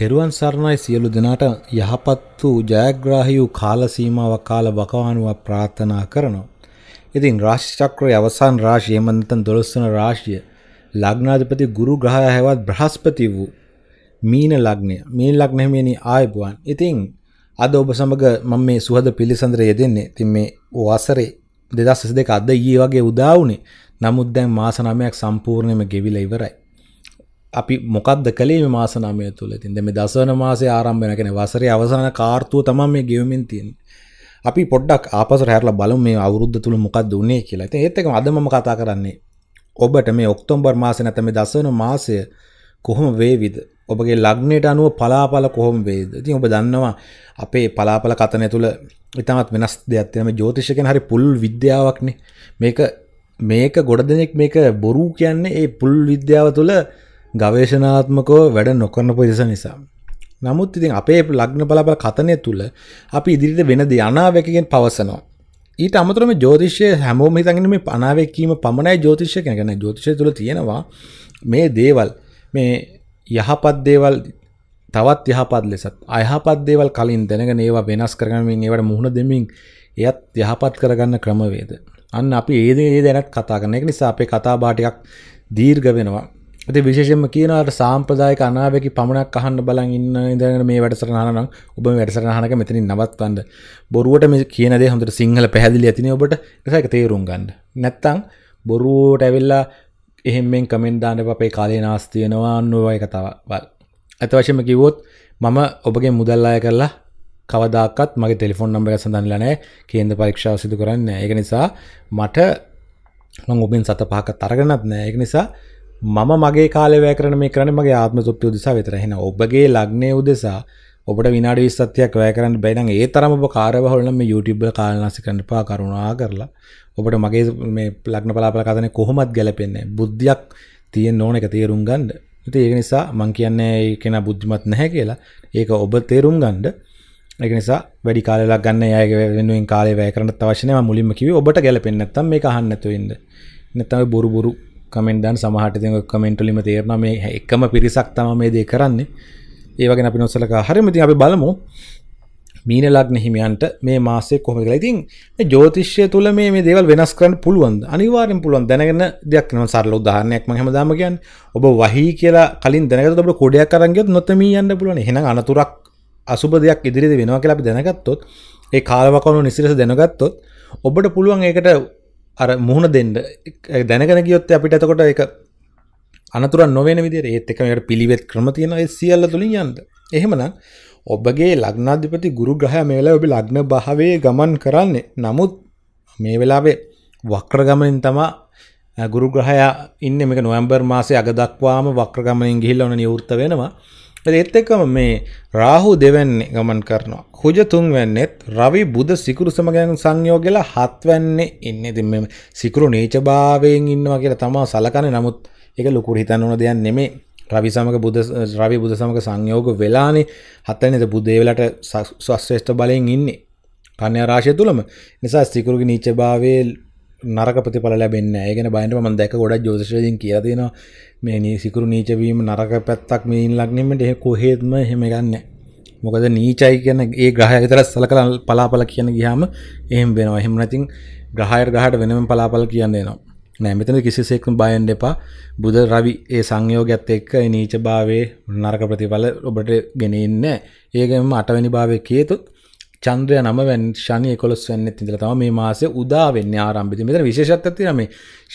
තෙරුවන් සරණයි සියලු දෙනාට යහපත් වූ ජයග්‍රාහී වූ කාල සීමාවක් කාල බකවානුවක් ප්‍රාර්ථනා කරනවා. ඉතින් රාශි චක්‍රයේ අවසාන රාශිය එහෙම නැත්නම් 12 වන රාශිය ලග්නාධිපති ගුරු ග්‍රහය හැවත් බ්‍රහස්පති වූ මීන ලග්නය. මීන ලග්න හිමියනි ආයුබෝවන්. ඉතින් අද ඔබ සමග මම මේ සුහද පිළිසඳර යෙදෙන්නේ. ඉතින් මේ වසරේ 2022 අද ඊයේ වගේ උදා වුණේ. නමුත් දැන් මාස 9ක් සම්පූර්ණයෙන්ම ගෙවිලා ඉවරයි. අපි මොකක්ද කළේ මාසනමය තුළ තින් දෙම දසවන මාසේ ආරම්භෙන කෙන වසර අවසාන කාර්තුව තම මේ ගෙවමින් තියෙන් අපි පොඩ්ඩක් ආපස හැරල බල මේ අවුද්ධ තුළ මොකක්ද වන්නේ කියලා ති ඒත්තක අදමම කතා කරන්නේ ඔබට මේ ඔක්තොම්බර් මාසය නැතම දසවන මාසය කොහොම වේවිද ඔබගේ ලග්නයට අනුව පලාපල කොහොම වේද ති ඔබ දන්නවා අපේ පලාපල කතනය තුළ ඉතාමත් වෙනස් දෙයක්ත්යම ජෝතිෂකෙන් හරි පුල් විද්‍යාවක්නේ මේක මේක ගොඩ දෙනෙක් මේක බොරු කියන්නේ ඒ පුල් විද්‍යාව තුළ ගවේශනාත්මකෝ වැඩ නොකරන පොදෙස නිසා. නමුත් ඉතින් අපේ ලග්න බලාපල කතනය තුළ අපි ඉදිරිට වෙනද අනාවැකගෙන් පවසනවා. ඊට අමතරම ජෝතිෂය හැමෝම හිතගෙන මේ අනාවැකීම පමණයි ජෝතිෂය කියන ගැන ජෝතිෂය තුළ තියෙනවා මේ දේවල් මේ යහපත් දේවල් තවත් යහපත් ලෙසත් අයහපත් දේවල් කලින් දැනගෙන ඒවා වෙනස් කරගමින් ඒවට මුහුණ දෙමින් එයත් යහපත් කරගන්න ක්‍රමවේද. අන්න අපි ඒ දේ දැනත් කතා කරන එක නිසා අපේ කතා බා ටිකක් දීර්ඝ වෙනවා. ඇති විශේෂම කියනට සාම්ප්‍රදායක අනාවකි පමණක් අහන්න බලන් ඉන්න ඉදගෙන මේ වැඩසරහනම් ඔබ වැඩසරහනක මෙතනින් නවත්වන්න බොරුවට මේ කියනද හොඳට සිංහල පැහැදිලි ඇතින ඔබට එකක තේරුම් ගන්න නැත්තං බොරුවට ඇවිල්ලා එහෙමෙන් කමෙන්ඩාන්න අපේ කාලේ නාස්තියනවා නොවයි කතාවල් ඇතවශම කිවොත් මම ඔබගේ මුදල්ලාය කරලා කවදක්ත් මගේ ටෙලිෆොන් නම්බර සඳන්ලනෑ කේන්ද පරීක්ෂාව සිදු කරන්න ඒක නිසා මට ඔබින් සත පහක තරගනත් නෑ ඒක නිසා මම මගේ කාලවය කරන මේ කරන මගේ ආත්ම තොප්පිය උදෙසා විතර එහෙන ඔබගේ ලග්නය උදෙසා ඔබට විනාඩි 20ක් වැය කරන්න බැරි නම් ඒ තරම ඔබ කාර්යබහුල නම් මේ YouTube වල කාලනාසි කරන්න එපා කරුණා කරලා ඔබට මගේ මේ ලග්න පලාපල කතානේ කොහොමත් ගැලපෙන්නේ බුද්ධියක් තියෙන්න ඕන එක තේරුම් ගන්න. ඉතින් ඒක නිසා මම කියන්නේ ඒ කෙනා බුද්ධිමත් නැහැ කියලා. ඒක ඔබ තේරුම් ගන්න. ඒක නිසා වැඩි කාලයක් ගන්න එයාගේ වෙනුවෙන් කාලය වැය කරන්නත් අවශ්‍ය නැහැ. මම මුලින්ම කිව්වේ ඔබට ගැලපෙන්නේ නැත්නම් මේක අහන්න නැතුව ඉන්න. නැත්නම් බොරු බොරු කමෙන්ඩන් සමහටතික කමෙන්ටලිම තේරන මේ එකම පිරිසක් තම මේ දේ කරන්නේ ඒවගෙන අපි නොසලක හරිමති අපි බලමු මීන ලග්න හිමියන්ට මේ මාසේ කොහොම කියලා. ඉතින් මේ ජ්‍යොතිෂය තුල මේ මේ දේවල් වෙනස් කරන්න පුළුවන්ද? අනිවාර්යෙන් පුළුවන්. දැනගෙන දෙයක් නෙවෙයි සරල උදාහරණයක් මම හැමදාම කියන්නේ. ඔබ වහී කියලා කලින් දැනගත්තොත් ඔබට කොඩයක් අරන් ගියොත් නොතමී යන්න පුළුවන්. එහෙනම් අනතුරක් අසුබ දෙයක් ඉදිරියේදී වෙනවා කියලා අපි දැනගත්තොත් ඒ කාලවකවානුව නිසිරස දැනගත්තොත් ඔබට පුළුවන් ඒකට අර මුහුණ දෙන්න දැනගෙන ගියොත් අපිට එතකොට එක අනතුර නොවෙන විදිර ඒත් එක මේට පිළිවෙත් ක්‍රම තියෙන සියල්ල තුළින් යන්ද එහෙමනම් ඔබගේ ලග්නාධිපති ගුරු ග්‍රහය මේ වෙලාවේ ඔබ ලග්න භාවයේ ගමන් කරන්නේ නමුත් මේ වෙලාවේ වක්‍ර ගමනින් තමා ගුරු ග්‍රහයා ඉන්න මේක නොවැම්බර් මාසේ අග දක්වාම වක්‍ර ගමනින් ගිහිල්ලා ඔන්න නිවෘත්ත වෙනවා ඒත් එක්කම මේ රාහු දෙවැන්නේ ගමන් කරනවා. කුජ තුන්වැන්නේත් රවි බුධ සිකුරු සමග සංයෝගයලා හත්වැන්නේ ඉන්නේ. ඉතින් මේ සිකුරු නීචභාවයෙන් ඉන්නවා කියලා තමයි සලකන්නේ. නමුත් ඒක ලොකුට හිතන්න ඕන දෙයක් නෙමෙයි. රවි සමග බුධ රවි බුධ සමග සංයෝග වෙලානේ හත්වැන්නේද බුධේ වෙලට ස්වශ්‍රේෂ්ඨ බලයෙන් ඉන්නේ. කන්‍යා රාශිය තුලම. නිසා සිකුරුගේ නීචභාවයේ නරක ප්‍රතිඵල ලැබෙන්න ඒගෙන බයින්ට මන් දැක ගොඩක් ජෝතිෂයෙන් කියලා තියෙනවා මේ නී සිකුරු නීචවීම නරක පැත්තක් මේ ඉල්ලක්නෙමට එහ කොහෙත්ම හෙම ගන්න මොකද නීචයි කියන ඒ ග්‍රහය විතර සලකලා පලාපල කියන ගියාම එහෙම වෙනවා එහෙම නැතින් ග්‍රහයට ගහට වෙනම පලාපල කියන්නේ නවා නෑ මෙතන කිසිසේක්ම බයෙන් එපා බුද රවි ඒ සංයෝගත් එක්ක නීචභාවේ නරක ප්‍රතිඵල ඔබට ගෙනෙන්න ඒකම අටවැනි භාවය කියතුත් චන්ද්‍රය නමවැන් ශනි එකොස් වන්න තිදර තම මේ මාසය උදාවෙන්න ආරම්භිති මෙතන විශේෂත්තින මේ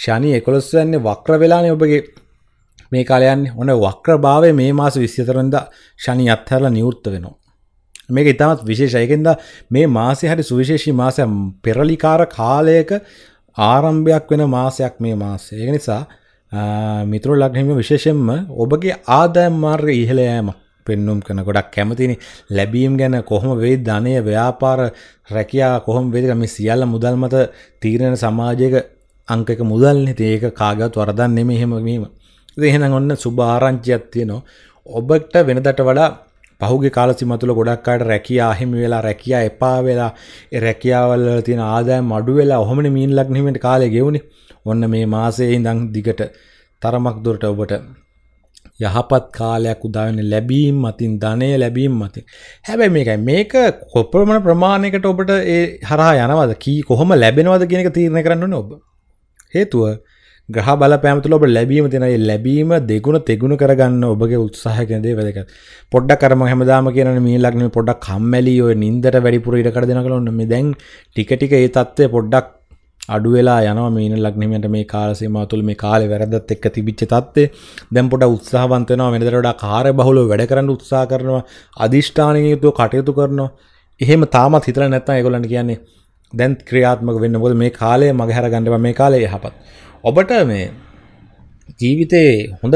ශනි එකොස් වන්නේ වක්‍ර වෙලානේ ඔබගේ මේ කාලයන් හොන වක්‍ර භාවය මේ මාස විශ්‍යතරද ශනි අත්හරලා නිවෘත්ත වෙනවා. මේක ඉතාමත් විශේෂයකෙන්ද මේ මාසය හරි සුවිශේෂී මාසය පෙරලිකාර කාලයක ආරම්භයක් වෙන මාසයක් මේ මාසය. ඒ නිසා මිතුර ලක්නම විශේෂෙන්ම ඔබගේ ආදායම් මාර්ග ඉහළ යෑමක් පෙන්නුම් කන ගොඩක් කැමතිනි ලැබීම් ගැන කොහොම වෙයි ධනය ව්‍යාපාර රැකයා කොහොම වෙදිකම සියල්ල මුදල් මත තීරණ සමාජයක අංකක මුදල්නෙ ඒක කාගත් වරදන් නෙම එහෙමවීම දෙහෙන ඔන්න සුභාරංචියයක් තියෙනවා ඔබට වෙනදට වඩා පහුගේ කාලසි මතුළ ගොඩක්කාට රැකයා අහිමි වෙලා රැකයා එපා වෙලා රැකියාවල්ල තියෙන ආදාය මඩු වෙලා ඔහොමන මීන් ලක්නීමට කාලය ගෙවුණි ඔන්න මේ මාසයේ ඉඳං දිගට තරමක් දුරට ඔබට යහපත් කාලයක් උදාවෙන ලැබීම් මතින් ධනය ලැබීම් මතින් හැබැයි මේකයි මේක කොපමණ ප්‍රමාණයකට ඔබට ඒ හරහා යනවද කී කොහොම ලැබෙනවද කියෙනක තීරණ කරන්න ඔබ හේතුව ග්‍රහ බලපෑමතුල ඔබ ලැබීම තිනයි ලැබීම දෙගුණ තෙගුණ කරගන්න ඔබගේ උත්සාහකනදේ වැදක පොඩ්ඩක් කරම හැමදාම කියන මේ ලක්න පොඩක් කම්මැලි ඔය නින්දට වැඩිපුර ඉඩකර දෙන කලන්න මෙ දැන් ටිකටික ඒ තත්ත්වය පොඩ්ඩක් අඩු වෙලා යනවා මේන ලක්නෙමට මේ කාලසේම තුළ මේ කාලෙ වැරදත් එක්ක තිබිච්ච තත්වේ දැම්පොට උත්සාහන්තනවා වෙනදරට කාර බහුල වැඩ කරන්න උත්සා කරනවා අධිෂ්ඨානයයුතු කටයුතු කරනවා එහෙම තාමත් හිතර නැත්ත ඒගොලන්න කියන්නේ දැන් ක්‍රියාත්මක වෙන්න බොද මේ කාලය මගහැර ගණඩව මේ කාලය යහපත් ඔබට මේ ජීවිතයේ හොඳ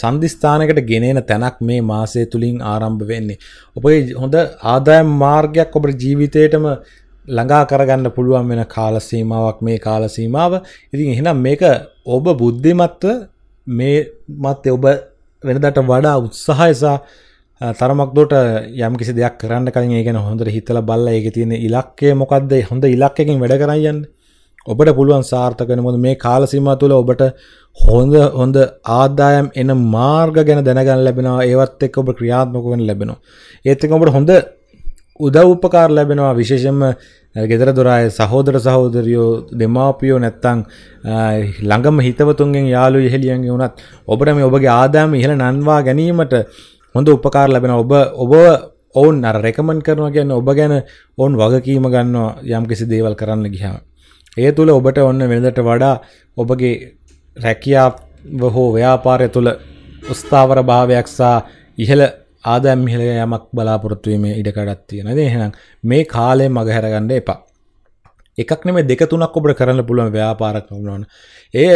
සන්ධස්ථානකට ගෙනෙන තැනක් මේ මාසය තුළින් ආරම්භ වෙන්නේ. ඔබේ හොඳ ආදායම් මාර්ගයක් ඔබට ජීවිතයටම ළඟා කරගන්න පුළුවන් වෙන කාලසීමාවක් මේ කාලසීමාව ඉතින් එහෙනම් මේක ඔබ බුද්ධිමත්ව මේ මත් ඔබ වෙනදට වඩා උත්සාහයසා තරමක් දොට යම් කිසි දෙයක් කරන්න කලින් ඒ ගැන හොඳට හිතල බල්ල ඒක තියෙන ඉලක්කය මොකක්ද හොඳ ඉලක්කකින් වැඩ කරයන්න ඔබට පුළුවන් සාර්ථකන මුොද මේ කාලසිීම තුළ ඔබට හොඳ හොඳ ආදායම් එන මාර්ග ගැන දැනගන්න ලැබෙනවා ඒවත් එක් ඔබ ක්‍රියාත්මකුවෙන් ලැබෙනවා ඒත් එක් ඔබට හොඳ උදව් උපකාර ලැබෙනවා විශේෂම ගෙදර දොරාය සහෝදර සහෝදරියෝ දෙමාපියෝ නැත්තං ළඟම හිතවතුන්ගෙන් යාලු ඉහෙලියන්ගේ වුණත් ඔබට මේ ඔබගේ ආදාම ඉහළ නන්වා ගැනීමට හොඳ උපකාර ලැබෙන ඔබ ඔබ ඔවුන් අර රෙකමන් කරනවා ගැන්න ඔබ ගැන ඔවුන් වගකීම ගන්නවා යම් කිසි දේවල් කරන්න ගිහම. ඒ තුළ ඔබට ඔන්න වෙනදට වඩා ඔබගේ රැකියාව හෝ ව්‍යාපාරය තුළ ස්ථාවර භාවයක් සා ඉහළ ආදම් හිල යමක් බලාපොරොත්තුවීමේ ඉඩකඩත් තියෙන දේහෙනම් මේ කාලය මග හැරගන්න එපා එකක් නෙම දෙක තුනක් ඔබට කරන්න පුළුවන් ව්‍යාපාරක් වුණන ඒ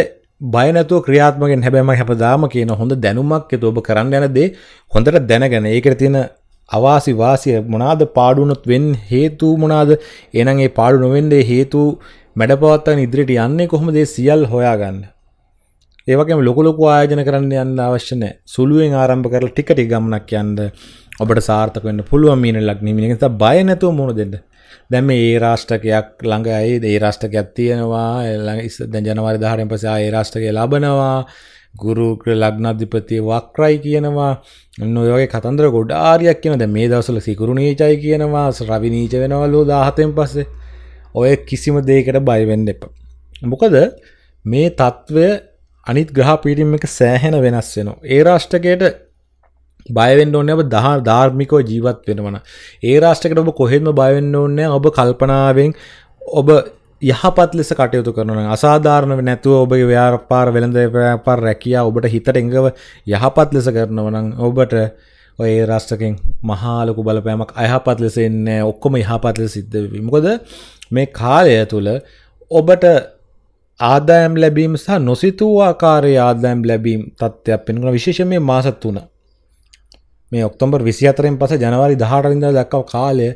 බයනතු ක්‍රියාත්මගෙන් හැබැම හැපදාම කියන හොඳ දැනුමක් එතු ඔබ කරන්න යනදේ හොඳට දැනගැන ඒකට තියෙන අවාසි වාසිය මොනාද පාඩුනොත් වෙන් හේතු මොනාද එනගේ පාඩු නොවෙන්දේ හේතු මැඩපවත්තන් ඉදිරිට යන්නේ කොහොමදේ සියල් හොයාගන්න ඒවගේ ලොකලොක ආයජන කරන්න යන්න අවශ්‍යනය සුළුවෙන් ආරම්භ කරල ටිකටි ගමනක් යන්ද ඔබට සාර්ථකවන්න පුළුවන් මීන ලක්නීමනික බය නැතුව මුණ දෙන්න දැම ඒ රාෂ්ටකයක් ළඟ ඇයි ඒ රාෂ්ටකයක් තියෙනවා දැජනවර ධාරෙන් පසා ඒ රාෂ්ටකය ලබනවා ගුරුක ලග්නධිපති වක්රයි කියනවා නොයගේ කතන්දර ගොඩාරයක් කියන ද මේ දවසල සිකුරු නීචයි කියනවා රවි නීච වෙනවලෝ දාහතෙන් පස්සේ ඔය කිසිම දේකට බයිවෙන්න එප. මොකද මේ තත්ත්වය අනිත් ග්‍රහ පිරිම් එක සෑහෙන වෙනස් වෙන ඒ රාෂ්ටකයට බයවෙන්න ඕන්න ඔබ දහ ධාර්මිකෝ ජීවත් වෙනවන ඒ රාෂ්ටකට ඔබ කොහෙත්ම බයවෙන්න ඕන්න ඔබ කල්පනාවෙන් ඔබ යහපත් ලෙස කටයුතු කරන අසාධාරණව නැතුව ඔබගේ ව්‍යාපාර වෙළඳ පාර රැකියා ඔබට හිතට එඟව යහපත් ලෙස කරනවනං ඔබට ඔය රාෂ්ටකෙන් මහාලොකු බලපෑමක් අයහපත් ලෙසෙන්න ඔක්කොම යහපත් ලෙස සිද්ධ මොකද මේ කාලය තුළ ඔබට ආදායම් ලැබීම සහ නොසිතූ ආකාරය ආදායම් ලැබීම් තත්ත්වයක් පෙනුණ විශේෂ මේ මාසත්තුන මේ ඔක්තොම්බර් විසි අතරෙන් පස ජනවාරි දහටරින්ද දක්කව කාලය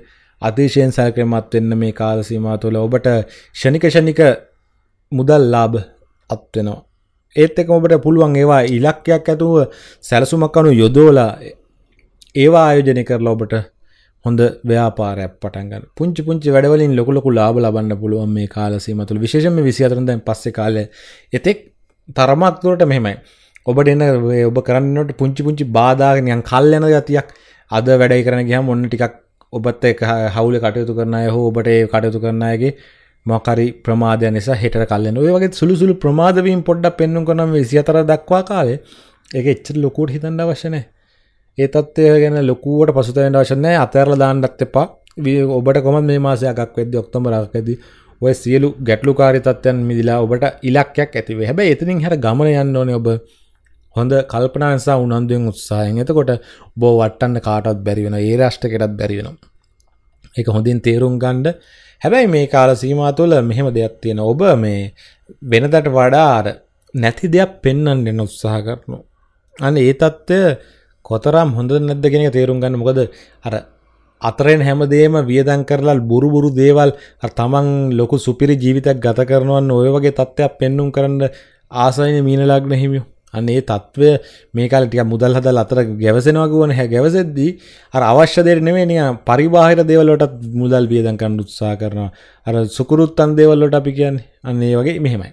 අතිශයෙන් සැලක්‍රමත් වෙන්න මේ කාලසීමා තුළ ඔබට ෂණික ෂණික මුදල් ලාබ අත්වෙනවා ඒත් එක ඔබට පුළුවන් ඒවා ඉලක්කයක් ඇතුව සැලසුමක් අනු යොදෝලා ඒවා ආයෝජනය කරලා ඔබට හොඳ ව්‍යාපාරයක් පටන්ගන්න පුංචි පුංචි වැඩවලින් ලොකුලොකු ලාබ ලබන්න පුළුවන් මේ කාලසීමතුළ විශේෂම විසිතරන්දැන් පස්සෙ කාලය එතෙක් තරමත්තුවට මෙහෙමයි ඔබට එන්න ඔබ කරන්නට පුංචි පුංචි බාධාගෙනයන් කල් යන ගතියක් අද වැඩයි කරන ගහම් ඔන්න ටිකක් ඔබත් එක හවුල කටයුතු කරනය හෝ ඔබට කටයුතු කරනයගේ මොකරි ප්‍රමාධය නිසා හෙට කල්ලන්න ඔය වගේ සුළුසුළු ප්‍රමාදවීම් පොඩ්ඩක් පෙන්නුම් කොනම් විසිතර දක්වා කාලේ එක එච්චර ලොකුට හිතන්න වශනෑ ඒ තත්වය ගැන ලොකුවට පසුතැවෙන්න අවශ්‍ය නැහැ අතහැරලා දාන්නත් එපා ඔබට කොහොමද මේ මාසය අගක් වෙද්දී ඔක්තෝබර් අගකදී ඔය සියලු ගැටලුකාරී තත්ත්වයන් මිදලා ඔබට ඉලක්කයක් ඇති වෙයි හැබැයි එතනින් හැර ගමන යන්න ඕනේ ඔබ හොඳ කල්පනා නිසා උනන්දුවෙන් උත්සාහයෙන් එතකොට බෝ වටන්න කාටත් බැරි වෙන ඒ රාෂ්ටකයටත් බැරි වෙනවා ඒක හොඳින් තේරුම් ගන්න හැබැයි මේ කාල සීමා තුළ මෙහෙම දෙයක් තියෙන ඔබ මේ වෙනදට වඩා නැති දෙයක් පෙන්වන්න උත්සාහ කරනවා අනේ ඒ தත්ත්වය කොතරම් හොඳ නැද්ද කෙනෙක තේරුම් ගන්න මොකද අර අතරෙන් හැමදේම වියදන් කරලා බුරුබුරු දේවල් තමන් ලොකු සුපිරි ජීවිතක් ගත කරනවන්න ඔය වගේ තත්ත්වයක් පෙන්නුම් කරන්න ආසයින මීනලාග්න හිමියෝ අන්නේ තත්ත්වය මේකල් ටික මුදල් හදල් අතර ගැවසෙනවාගුවන හැ ගැවසෙද්දී අර අවශ්‍යදයට නෙමේ නිය පරිබාහිර දේවල්ලට මුදල් වියදන් කරන්න උත්සා කරනවා අර සුකුරුත්තන් දේවල්ලට අපි කියන්නේ අන්නේ වගේ මෙහෙමයි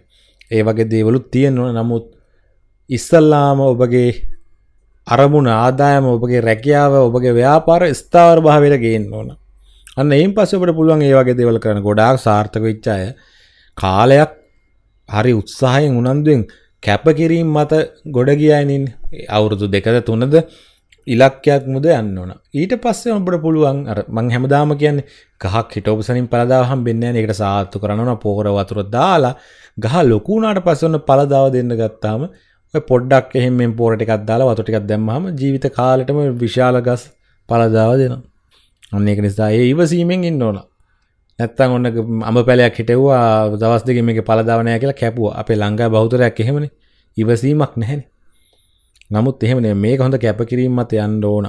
ඒ වගේ දේවලුත් තියෙනවා නමුත් ඉස්සල්ලාම ඔබගේ අරමුණ ආදායම ඔබගේ රැකියාව ඔබගේ ව්‍යාපාර ස්ථාවර භාවයට ගේන්න ඕන. අන්න එයින් පස්සේ ඔබට පුළුවන් ඒ වගේ දේවල් කරන්න. ගොඩාක් සාර්ථක වෙච්ච අය කාලයක් හරි උත්සාහයෙන් උනන්දුවෙන් කැපකිරීම මත ගොඩ ගියානේ ඉන්නේ. අවුරුදු දෙකද තුනද ඉලක්කයක් මුද යන්න ඕන. ඊට පස්සේ ඔබට පුළුවන් අර මං හැමදාම කියන්නේ ගහක් හිටවපු සනින් පළදාව හම්බෙන්නේ නැහැ. ඒකට සාර්ථක කරනවා පොහොර වතුර දාලා ගහ ලොකු වුණාට පස්සේ ඔන්න පළදාව දෙන්න ගත්තාම පොඩ්ඩක් එහෙම පෝරට එකක් දාලා වතු ටිකක් දැම්මහම ජීවිත කාලටම විශාල ගස් පලදාව දෙනවා අන්න එක නිසා ඒ ඉවසීමෙන් ඉන්න ඕන නැත්තම් ඔන්න අම පැලයක් හිටෙව්වා දවස් දෙක මේක පලදාවනය කියලා කැපුවා අපේ ලංඟා බෞතරයක් එහෙමනේ ඉවසීමක් නැහැනේ නමුත් එහෙම මේක හොඳ කැපකිරීමත් යන්න ඕන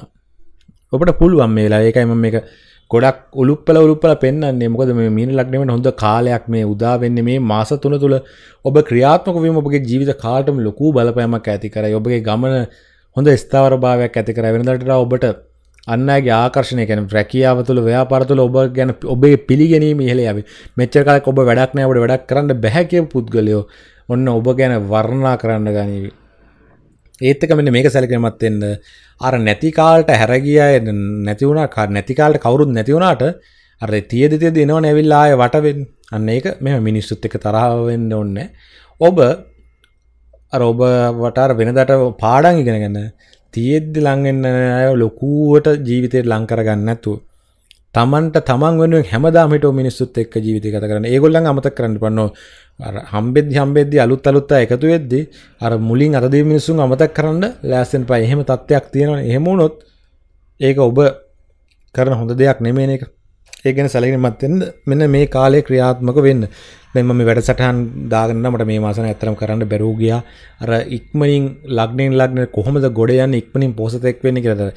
ඔබට පුළුවන් මේලා ඒකයි මම මේක ගොඩක් උළුප්පල උළුප්පල පෙන්න්නේ මොකද මේ මීන ලක්නීමට හොඳ කාලයක් මේ උදා වෙන්නේ මේ මාස තුන තුළ ඔබ ක්‍රියාත්මක වීම ඔබගේ ජීවිත කාටම ලොකු බලපෑමක් ඇති කරයි ඔබගේ ගමන හොඳ ස්ථාවරභාවයක් ඇති කරයි වෙනදට ඔබට අන්නගේ ආකර්ශණය කැන රැකියාව තුළ ව්‍යාපාර තුළ ඔබ ගැන ඔබේ පිළිගැනීම ඉහළ යවි මෙච්චර කාලයක් ඔබ වැඩක් නෑ ඔබට වැඩක් කරන්න බැහැ කියපු පුද්ගලයෝ ඔන්න ඔබ ගැන වර්ණා කරන්න ගනීවි ඒත්තක මෙන්න මේක සැලකමත් එන්න අර නැතිකාලට හැරගිය නැතිවුණා කර නැතිකාලට කවුරුත් නැතිවුණාට අර තියදිතිය දෙනවා නැවිල්ලාය වටවෙන් අන්න ඒක මෙම මිනිස්සුත් එක තරහවෙන්න ඔන්න ඔබ ඔබ වටර් වෙනදට පාඩන් ඉගෙනගන්න තියෙද්දි ලඟන්න අය ලොකුවට ජීවිතයට ලංකරගන්නතු තමන්ට තමන් වෙනුවෙන් හැමදාම හිටෝ මිනිස්සුත් එක්ක ජීවිතය ගත කරන්න. ඒගොල්ලන් අමතක කරන්න පන්නෝ. අර හම්බෙද්දි හම්බෙද්දි අලුත් අලුත් අය එකතු වෙද්දි අර මුලින් අර දේ මිනිස්සුන් අමතක කරන්න ලෑස්තින් පයි. එහෙම තත්ත්වයක් තියෙනවනේ. එහෙම වුණොත් ඒක ඔබ කරන හොඳ දෙයක් නෙමෙයි ඒක. ඒ ගැන සැලකිලිමත් වෙන්න මෙන්න මේ කාලේ ක්‍රියාත්මක වෙන්න. දැන් මම මේ වැඩසටහන් දාගෙන මට මේ මාසන ඇත්තටම කරන්න බැරුව ගියා. අර ඉක්මනින් ලග්නෙන් ලග්න කොහොමද ගොඩ යන්නේ ඉක්මනින් පෝසතෙක් වෙන්නේ කියලා.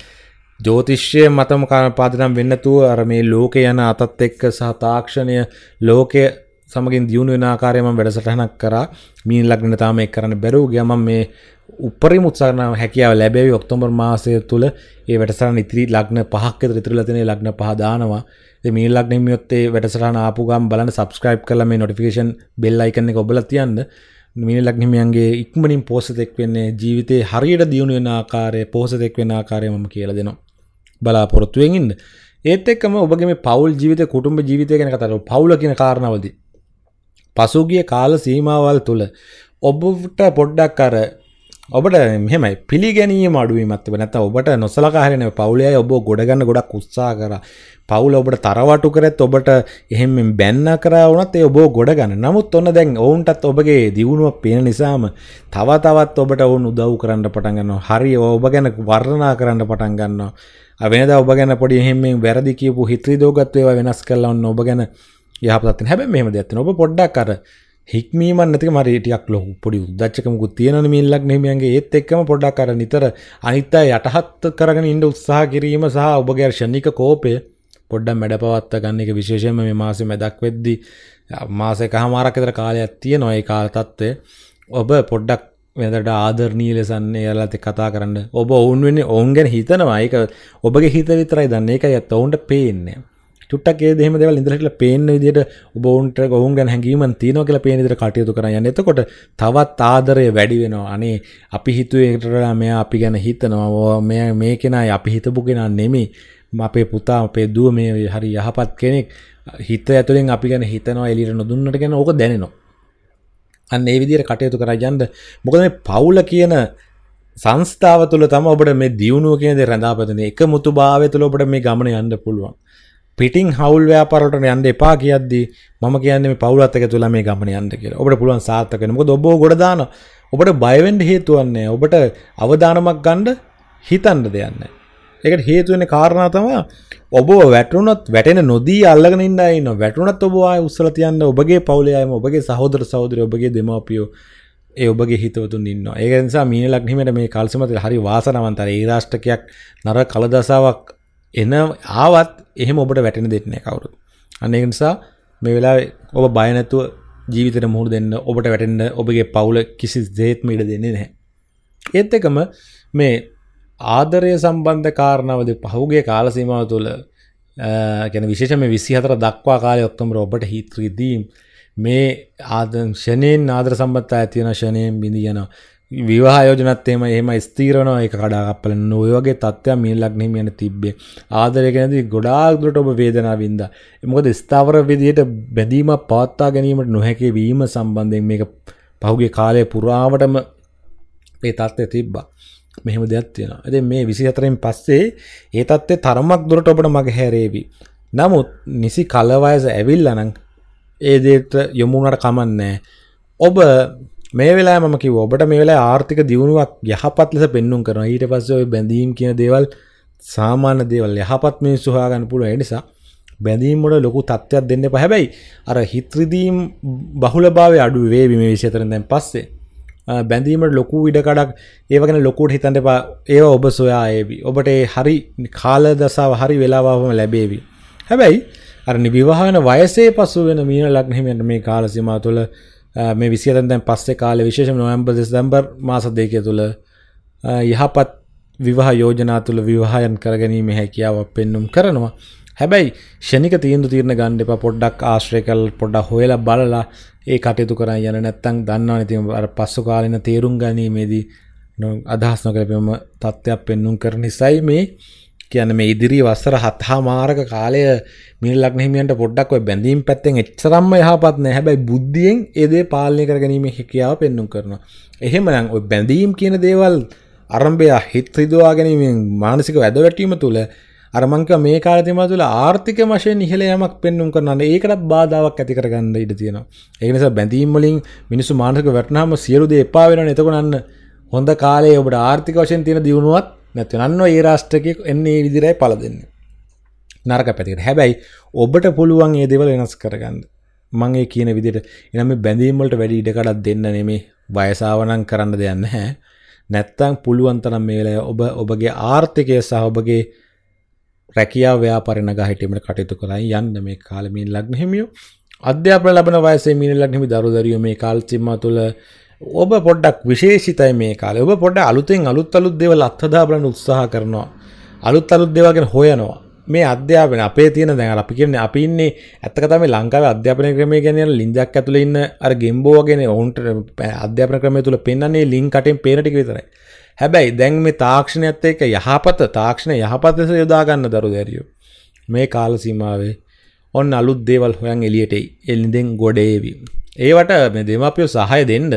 ජෝතිශ්‍යය මතම පාදනම් වෙන්නතුව අර මේ ලෝක යන අතත් එක්ක සහ තාක්ෂණය ලෝකය සමගින් දියුණු වෙනආකාරයම වැඩසටහනක් කරා මීන් ලක්න තාම එක් කරන්න බැරූ ගම මේ උපරි මුත්සරණ හැකියාව ලැබැවි ඔක්තොම්බර් මාසය තුළ ඒ වැටසරන ඉතිරි ලක්න පහක්ක ත්‍රිතුරලතින ලක්න පහදානවා මේ ලක්නෙමියොත්තේ වැටසරන ආපුගම් බලන්න සබස්ක්‍රයිබ් කල මේ නොටිෆිකේෂන් බෙල් අයිකන්න ඔබල තියන්න මේ ලක්නමියන්ගේ ඉක්මනින් පෝසතෙක් වෙන්නේ ජීවිතේ හරියට දියුණු වෙන ආකාරය පෝසතෙක් වෙන ආකාරයම කියලා දෙනවා බලාපොරොත්තුවෙන් ඉන්න ඒත් එක්කම ඔබගේ පවුල් ජීවිත කුටුම්ඹ ජීවිතය ගැන කතර පවුල කියන කාරණාවදී පසුගිය කාල සීමාවල් තුළ ඔබට පොඩ්ඩක් අර ඔබට මෙම පිළිගැනීම අඩුවීමත්ව නැත ඔබට නොසලකාහරෙන පවුලේ ඔබ ගොඩගන්න ගොඩක් උත්සා කර පවුල ඔබට තරවටු කරත් ඔබට එහෙම බැන්න කරවනත් ඒ ඔබ ගොඩගන්න නමුත් ඔන්න දැන් ඔවුන්ටත් ඔබගේ දියුණුව පෙන නිසාම තව තවත් ඔබට ඔවුන් උදව් කරන්න පටන්ගන්න හරි ඔබ ගැන වර්ණනා කරන්න පටන්ගන්නවා වෙනද ඔබ ගැන පොඩි එහෙම වැරදි කියපු හිත්‍රී දෝගත්වය වෙනස් කරලවන්න ඔබ ගැන යහපත්තින් හැබැ මෙම දෙත්න ඔබ පොඩ්ඩක් කර හික්මීමන්නතික මරටයක් ලොහ පොඩි උදච්චකමකුත් තියෙන මිල්ලක් නෙමියන්ගේ ඒත් එක්කම පොඩක් කර නිතර අනිත්තා යටහත් කරගෙන ඉන්ඩ උත්සාහ කිරීම සහ ඔබගේ ෂණික කෝපය පොඩ්ඩම් මැඩ පවත්ත ගන්න එක විශේෂම මේ මාස මැදක් වෙද්දි මාසක හමාරක්කතර කාලයක් තිය නොයි කාල්තත්වය ඔබ පොඩ්ඩක් මෙදට ආදරණී ලෙසන්නේ යාලත කතා කරන්න ඔබ ඔවුන් වෙන්නේ ඔවුන්ගෙන හිතනවායික ඔබගේ හිත විතරයි දන්නේ එක ඇත්ත ඔවුන්ට පේන්නේ තුට්ටක්ගේ දෙම දෙවල් ඉඳලට පේන විදිට ඔබවන්ට ගොහුන් ගැන හැඟීම තියනෝ කියලා පේන විදිට කටයුතු කරන එතකොට තවත් ආදරය වැඩි වෙනවා අනේ අපි හිතුවේකට මෙයා අපි ගැන හිතනවා මෙය මේ කෙනයි අපි හිතපු කෙනා නෙමේ අපේ පුතා අපේ දුව මේ හරි යහපත් කෙනෙක් හිත ඇතුළෙන් අපි ගැන හිතනවා එලිට නොදුන්නට ගැන ඕක දැනෙනවා අන්න ඒ විදිර කටයුතු කර යන්ද මොකද මේ පවුල කියන සංස්ථාව තුළ තම ඔබට මේ දියුණුව කියද රැඳාපතන එක මුතු භාවය තුළ ඔබට මේ ගමන යන්න පුළුවන් පිටින් හවුල් ව්‍යාපාරට යන්න එපා කියද්දී මම කියන්නේ පවුලත් එක තුළ මේ ගමන යන්න කියලා. ඔබට පුළුවන් සාර්ථක වෙන්න. මොකද ඔබ ගොඩ දාන ඔබට බය වෙන්න හේතු වන්නේ ඔබට අවදානමක් ගන්න හිතන්න දෙයක් නැහැ. ඒකට හේතු වෙන කාරණා තමයි ඔබ වැටුණොත් වැටෙන නොදී අල්ලගෙන ඉන්න අය ඉන්නවා. වැටුණත් ඔබ ආයෙ උස්සලා තියන්න ඔබගේ පවුලේ අයම ඔබගේ සහෝදර සහෝදරිය ඔබගේ දෙමාපියෝ ඒ ඔබගේ හිතවතුන් ඉන්නවා. ඒක නිසා මීන ලග්නිමේට මේ කල්සමතේ හරි වාසනාවන්තයි. ඒ රාෂ්ටකයක් නර කලදසාවක් එන ආවත් එහෙම ඔබට වැටෙන දෙන්න කවුරු අන්න ඒ නිසා මේ වෙලාවේ ඔබ බය නැතුව ජීවිතේට මුහුණ දෙන්න ඔබට වැටෙන්න ඔබගේ පවුල කිසි දෙයක්ම ඉඩ දෙන්නේ නැහැ ඒත් එකම මේ ආදරය සම්බන්ධ කාරණාවද පහුගිය කාල සීමාව තුළ කියන විශේෂ මේ 24 දක්වා කාලය ඔක්තෝබර් ඔබට හිත්‍රිදී මේ ආදර්ශණයෙන් ආදර සම්බන්ධතාවය තියෙන ෂණයෙන් බිඳ යනවා විවාහයෝජනත් එම එම ස්තීරණව එක කඩාකපල නොයවගේ තත්ත්වයක් මිල්ලක් නෙමියන තිබ්බේ ආදරයකනති ගොඩාක්දුරට ඔබ වේදනාවින්ද එමකද ස්ථාවර විදියට බැඳීම පවත්තා ගැනීමට නොහැකි වීම සම්බන්ධයෙන් මේක පහුගේ කාලය පුරාවටම ඒ තත්ත්වය තිබ්බා මෙහෙම දෙයක් තියෙන ඇති මේ විසි අතරෙන් පස්සේ ඒ තත්ත්ේ තරමක් දුරට ඔබට මග හැරේවි නමුත් නිසි කලවයස ඇවිල්ලනං ඒ දේට යොමුණට කමන්නෑ ඔබ මේ වෙලා ම කිව ඔබට මේ වෙලා ආර්ථික දියුණුවක් යහපත් ලෙස පෙන්නුම් කරන ඊට පස්ස ඔය බැඳීම් කියන දේවල් සාමාන්‍ය දේවල් යහපත් මේ සුහාගන්න පුළුව නිසා බැඳීමට ලොකු තත්ත්වයක් දෙන්න පහැබැයි අර හිත්‍රදීම් බහුල භාව අඩු වේවි මේ විශෂතරෙන් දැන් පස්සේ බැඳීමට ලොකු ඉඩකඩක් ඒවගෙන ලොකුට හිතන්ට එපා ඒ ඔබ සොයා ඒවි ඔබට හරි කාල දසාව හරි වෙලාවාවම ලැබේවි හැබැයි අරනි විවාහන වයසේ පසු වෙන මීන ලක්නහිමට මේ කාලසිමා තුළ මේ විසිරන් දැන් පස්සේ කාල විශේෂ නොවම්බ දෙස්දම්බර් මාස දෙකය තුළ යහපත් විවාහ යෝජනා තුළ විවාහයන් කරගැනීම හැකියාවක් පෙන්නුම් කරනවා හැබැයි ෂණික තීන්දු තීරණ ගන්න එපා පොඩ්ඩක් ආශ්‍රය කල් පොඩ්ඩක් හොයලා බලලා ඒ කටයුතු කරන් යන නැත්තම් දන්නවනේ ඉතින් අර පසු කාලින තේරුම් ගැනීමේදී අදහස් නොකරපෙම තත්ත්වයක් පෙන්නුම් කරන නිසායි මේ කියන මේ ඉදිරි වස්සර හත්හා මාරක කාලය මිල්ලක් නහිමියන්ට පොඩ්ඩක් බැඳීම් පැත්තෙන් එච්චරම්ම යහපත්න හැබැයි බුද්ධියෙන් ඒදේ පාලනය කර ගැනීම හැකියාව පෙන්නුම් කරනවා. එහෙමනම් ඔ බැඳීම් කියන දේවල් අරම්භයා හිත් රිදවා ගැනීමෙන් මානසික වැදවැටීම තුළ අරමංක මේ කාලතිම තුළ ආර්ථික වශයෙන් ඉහළ යමක් පෙන්නුම් කරන්න ඒකටත් බාධාවක් ඇති කරගන්න ඉඩ තියෙනවා. ඒ නිසා බැඳීම් වලින් මිනිස්සු මානසික වැටනාම සියලු දේ එපා වෙනවනේ. එතකොට අන්න හොඳ කාලේ ඔබට ආර්ථික වශයෙන් තියෙන දියුණුවත් නැතිනන්න ඒ රාෂ්ට්‍රකයක් එන්නේ විදිරයි පල දෙන්න නරක පැතිකට හැබැයි ඔබට පුළුවන් ඒ දෙවල වෙනස් කරගන්න මංගේ කියන විදිට එනම බැඳීමවලට වැඩි ඉඩකඩක් දෙන්න නෙමේ වයසාවනං කරන්න දෙයන්න හැ නැත්තං පුළුවන්තරම් මේලය ඔබ ඔබගේ ආර්ථිකය සහ ඔබගේ රැකයා ව්‍යාපරණ ගහිටීමට කටයුතු කරයි යන්න මේ කාලමින් ලක්නහෙමියෝ අධ්‍යාපන ලබන වයසේ මිනිල්ලක්නෙමි දරුදරිය මේ කාල්චිම්ම තුළ ඔබ පොඩ්ඩක් විශේෂිතයි මේ කාලේ ඔබ පොඩ්ඩ අලුතෙන් අලුත් අලුත් දේවල් අත්හදා බලන්න උත්සාහ කරනවා අලුත් අලුත් දේවල් ගැන හොයනවා මේ අධ්‍යාපන අපේ තියෙන දැන් අපි කියන්නේ අපි ඉන්නේ ඇත්ත කතාව මේ ලංකාවේ අධ්‍යාපන ක්‍රමය කියන්නේ ලින්ජක් ඇතුලේ ඉන්න අර ගෙම්බෝ වගේනේ ඔවුන්ට අධ්‍යාපන ක්‍රමය තුල පෙන්වන්නේ ලින්ක් අටෙන් පේන ටික විතරයි හැබැයි දැන් මේ තාක්ෂණයත් එක්ක යහපත තාක්ෂණ යහපත ලෙස යොදා ගන්න දරු දැරියෝ මේ කාල සීමාවේ ඔන්න අලුත් දේවල් හොයන් එලියට එයි එළින්දෙන් ගොඩේවි ඒවට මේ දෙමපියෝ සහය දෙන්න